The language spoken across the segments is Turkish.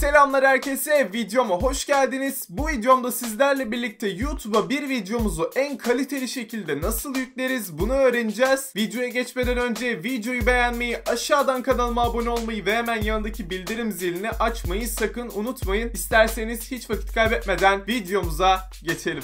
Selamlar herkese videoma hoş geldiniz. Bu videomda sizlerle birlikte YouTube'a bir videomuzu en kaliteli şekilde nasıl yükleriz bunu öğreneceğiz. Videoya geçmeden önce videoyu beğenmeyi, aşağıdan kanalıma abone olmayı ve hemen yanındaki bildirim zilini açmayı sakın unutmayın. İsterseniz hiç vakit kaybetmeden videomuza geçelim.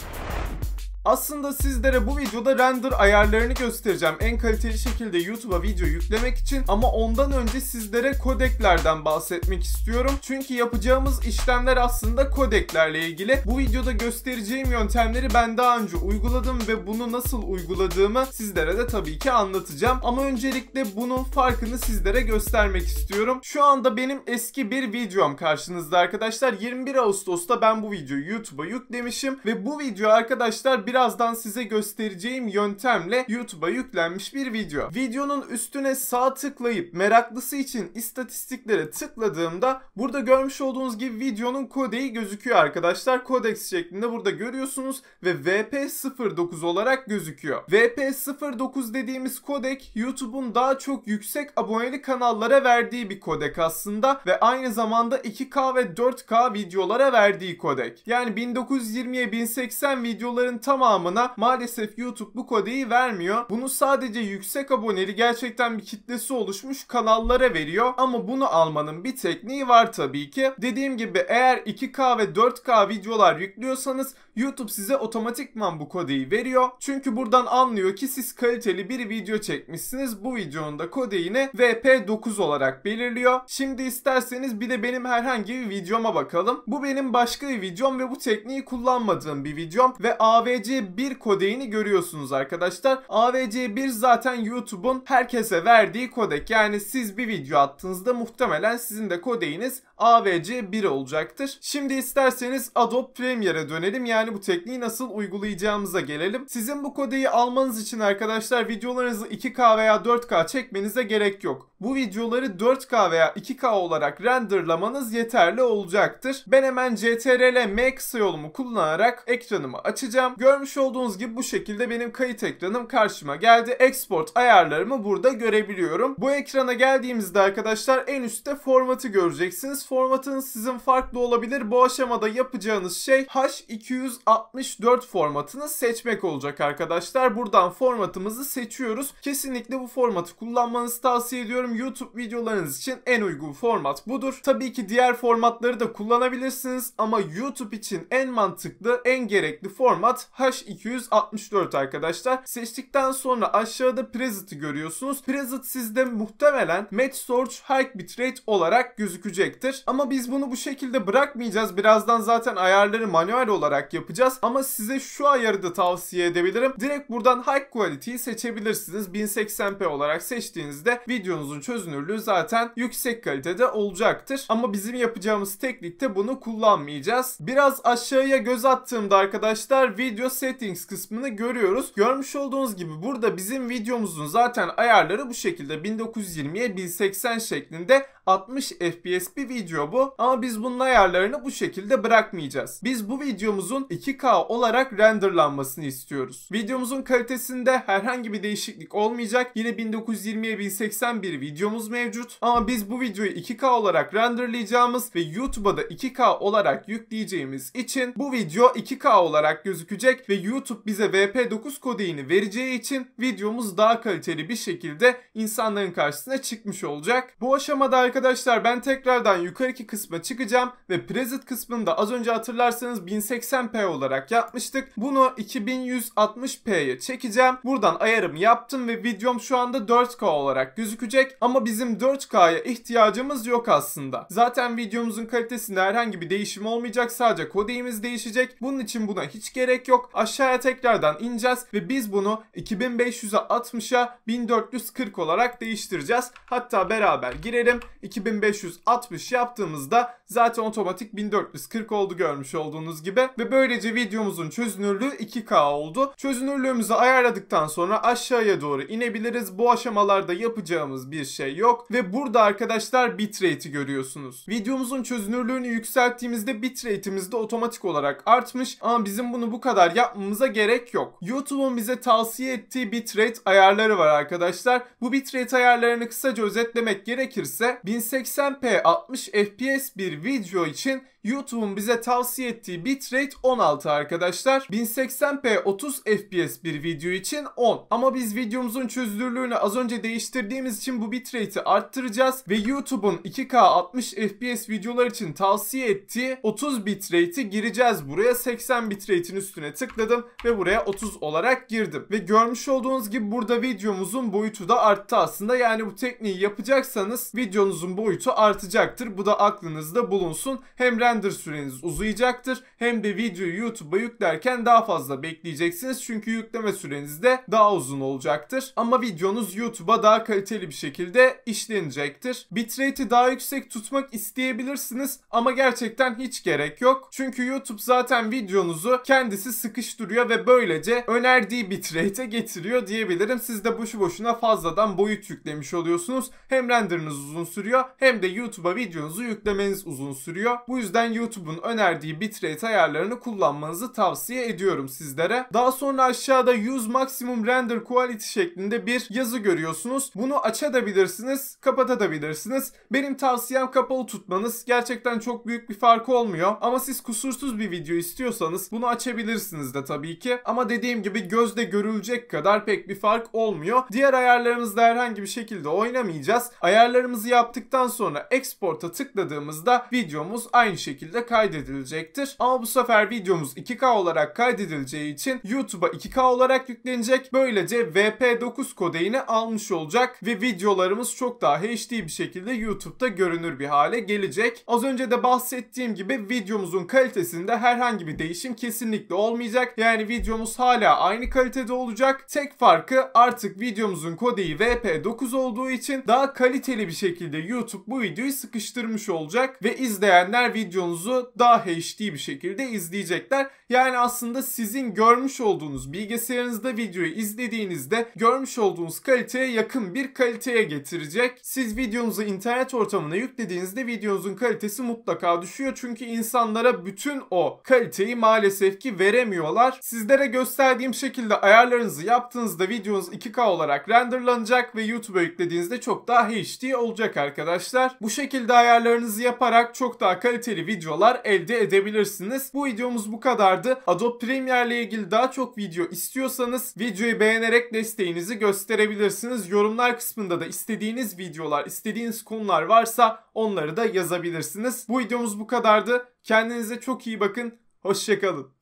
Aslında sizlere bu videoda render ayarlarını göstereceğim. En kaliteli şekilde YouTube'a video yüklemek için ama ondan önce sizlere kodeklerden bahsetmek istiyorum. Çünkü yapacağımız işlemler aslında kodeklerle ilgili. Bu videoda göstereceğim yöntemleri ben daha önce uyguladım ve bunu nasıl uyguladığımı sizlere de tabii ki anlatacağım. Ama öncelikle bunun farkını sizlere göstermek istiyorum. Şu anda benim eski bir videom karşınızda arkadaşlar. 21 Ağustos'ta ben bu videoyu YouTube'a yüklemişim ve bu video arkadaşlar bir birazdan size göstereceğim yöntemle YouTube'a yüklenmiş bir video. Videonun üstüne sağ tıklayıp meraklısı için istatistiklere tıkladığımda burada görmüş olduğunuz gibi videonun kodeyi gözüküyor arkadaşlar. kodex şeklinde burada görüyorsunuz ve VP09 olarak gözüküyor. VP09 dediğimiz kodek YouTube'un daha çok yüksek aboneli kanallara verdiği bir kodek aslında ve aynı zamanda 2K ve 4K videolara verdiği kodek. Yani 1920'ye 1080 videoların tam tamamına maalesef YouTube bu kodeyi vermiyor. Bunu sadece yüksek aboneli gerçekten bir kitlesi oluşmuş kanallara veriyor. Ama bunu almanın bir tekniği var tabii ki. Dediğim gibi eğer 2K ve 4K videolar yüklüyorsanız YouTube size otomatikman bu kodeyi veriyor. Çünkü buradan anlıyor ki siz kaliteli bir video çekmişsiniz. Bu videonun da kodeyini VP9 olarak belirliyor. Şimdi isterseniz bir de benim herhangi bir videoma bakalım. Bu benim başka bir videom ve bu tekniği kullanmadığım bir videom ve AVC AVC1 kodeyini görüyorsunuz arkadaşlar. AVC1 zaten YouTube'un herkese verdiği kodek. Yani siz bir video attığınızda muhtemelen sizin de kodeyiniz AVC1 olacaktır. Şimdi isterseniz Adobe Premiere'e dönelim. Yani bu tekniği nasıl uygulayacağımıza gelelim. Sizin bu kodeyi almanız için arkadaşlar videolarınızı 2K veya 4K çekmenize gerek yok. Bu videoları 4K veya 2K olarak renderlamanız yeterli olacaktır. Ben hemen CTRL M kısa yolumu kullanarak ekranımı açacağım. Görmüş görmüş olduğunuz gibi bu şekilde benim kayıt ekranım karşıma geldi. Export ayarlarımı burada görebiliyorum. Bu ekrana geldiğimizde arkadaşlar en üstte formatı göreceksiniz. Formatınız sizin farklı olabilir. Bu aşamada yapacağınız şey H264 formatını seçmek olacak arkadaşlar. Buradan formatımızı seçiyoruz. Kesinlikle bu formatı kullanmanızı tavsiye ediyorum. YouTube videolarınız için en uygun format budur. Tabii ki diğer formatları da kullanabilirsiniz ama YouTube için en mantıklı, en gerekli format h slash 264 arkadaşlar. Seçtikten sonra aşağıda preset'i görüyorsunuz. Preset sizde muhtemelen match source high bitrate olarak gözükecektir. Ama biz bunu bu şekilde bırakmayacağız. Birazdan zaten ayarları manuel olarak yapacağız. Ama size şu ayarı da tavsiye edebilirim. Direkt buradan high quality'yi seçebilirsiniz. 1080p olarak seçtiğinizde videonuzun çözünürlüğü zaten yüksek kalitede olacaktır. Ama bizim yapacağımız teknikte bunu kullanmayacağız. Biraz aşağıya göz attığımda arkadaşlar video settings kısmını görüyoruz. Görmüş olduğunuz gibi burada bizim videomuzun zaten ayarları bu şekilde 1920'ye 1080 şeklinde 60 FPS bir video bu. Ama biz bunun ayarlarını bu şekilde bırakmayacağız. Biz bu videomuzun 2K olarak renderlanmasını istiyoruz. Videomuzun kalitesinde herhangi bir değişiklik olmayacak. Yine 1920'ye 1080 bir videomuz mevcut. Ama biz bu videoyu 2K olarak renderlayacağımız ve YouTube'a da 2K olarak yükleyeceğimiz için bu video 2K olarak gözükecek ve YouTube bize VP9 kodeyini vereceği için videomuz daha kaliteli bir şekilde insanların karşısına çıkmış olacak. Bu aşamada arkadaşlar ben tekrardan yukarıki kısma çıkacağım ve Preset kısmını da az önce hatırlarsanız 1080p olarak yapmıştık. Bunu 2160p'ye çekeceğim. Buradan ayarım yaptım ve videom şu anda 4K olarak gözükecek ama bizim 4K'ya ihtiyacımız yok aslında. Zaten videomuzun kalitesinde herhangi bir değişim olmayacak sadece kodeyimiz değişecek. Bunun için buna hiç gerek yok aşağıya tekrardan ineceğiz ve biz bunu 2500'e 60'a 1440 olarak değiştireceğiz. Hatta beraber girelim. 2560 yaptığımızda zaten otomatik 1440 oldu görmüş olduğunuz gibi. Ve böylece videomuzun çözünürlüğü 2K oldu. Çözünürlüğümüzü ayarladıktan sonra aşağıya doğru inebiliriz. Bu aşamalarda yapacağımız bir şey yok. Ve burada arkadaşlar bitrate'i görüyorsunuz. Videomuzun çözünürlüğünü yükselttiğimizde bitrate'imiz de otomatik olarak artmış. Ama bizim bunu bu kadar yapmamıza gerek yok. YouTube'un bize tavsiye ettiği bitrate ayarları var arkadaşlar. Bu bitrate ayarlarını kısaca özetlemek gerekirse 1080p 60 fps bir video için YouTube'un bize tavsiye ettiği bitrate 16 arkadaşlar. 1080p 30 fps bir video için 10. Ama biz videomuzun çözünürlüğünü az önce değiştirdiğimiz için bu bitrate'i arttıracağız ve YouTube'un 2K 60 fps videolar için tavsiye ettiği 30 bitrate'i gireceğiz. Buraya 80 bitrate'in üstüne tıkladım ve buraya 30 olarak girdim. Ve görmüş olduğunuz gibi burada videomuzun boyutu da arttı aslında. Yani bu tekniği yapacaksanız videonuzun boyutu artacaktır. Bu da aklınızda bulunsun. Hem render süreniz uzayacaktır. Hem de videoyu YouTube'a yüklerken daha fazla bekleyeceksiniz. Çünkü yükleme süreniz de daha uzun olacaktır. Ama videonuz YouTube'a daha kaliteli bir şekilde işlenecektir. Bitrate'i daha yüksek tutmak isteyebilirsiniz ama gerçekten hiç gerek yok. Çünkü YouTube zaten videonuzu kendisi sıkıştırıyor ve böylece önerdiği bitrate'e getiriyor diyebilirim. Siz de boşu boşuna fazladan boyut yüklemiş oluyorsunuz. Hem renderiniz uzun sürüyor hem de YouTube'a videonuzu yüklemeniz uzun sürüyor. Bu yüzden yüzden YouTube'un önerdiği bitrate ayarlarını kullanmanızı tavsiye ediyorum sizlere. Daha sonra aşağıda 100 Maximum Render Quality şeklinde bir yazı görüyorsunuz. Bunu açabilirsiniz, kapatabilirsiniz. Benim tavsiyem kapalı tutmanız. Gerçekten çok büyük bir fark olmuyor. Ama siz kusursuz bir video istiyorsanız bunu açabilirsiniz de tabii ki. Ama dediğim gibi gözde görülecek kadar pek bir fark olmuyor. Diğer ayarlarımızda herhangi bir şekilde oynamayacağız. Ayarlarımızı yaptıktan sonra export'a tıkladığımızda videomuz aynı şekilde şekilde kaydedilecektir. Ama bu sefer videomuz 2K olarak kaydedileceği için YouTube'a 2K olarak yüklenecek. Böylece VP9 kodeğini almış olacak ve videolarımız çok daha HD bir şekilde YouTube'da görünür bir hale gelecek. Az önce de bahsettiğim gibi videomuzun kalitesinde herhangi bir değişim kesinlikle olmayacak. Yani videomuz hala aynı kalitede olacak. Tek farkı artık videomuzun kodeyi VP9 olduğu için daha kaliteli bir şekilde YouTube bu videoyu sıkıştırmış olacak ve izleyenler video videonuzu daha HD bir şekilde izleyecekler. Yani aslında sizin görmüş olduğunuz bilgisayarınızda videoyu izlediğinizde görmüş olduğunuz kaliteye yakın bir kaliteye getirecek. Siz videonuzu internet ortamına yüklediğinizde videonuzun kalitesi mutlaka düşüyor. Çünkü insanlara bütün o kaliteyi maalesef ki veremiyorlar. Sizlere gösterdiğim şekilde ayarlarınızı yaptığınızda videonuz 2K olarak renderlanacak ve YouTube'a yüklediğinizde çok daha HD olacak arkadaşlar. Bu şekilde ayarlarınızı yaparak çok daha kaliteli videolar elde edebilirsiniz. Bu videomuz bu kadar vardı. Adobe Premiere ile ilgili daha çok video istiyorsanız videoyu beğenerek desteğinizi gösterebilirsiniz. Yorumlar kısmında da istediğiniz videolar, istediğiniz konular varsa onları da yazabilirsiniz. Bu videomuz bu kadardı. Kendinize çok iyi bakın. Hoşçakalın.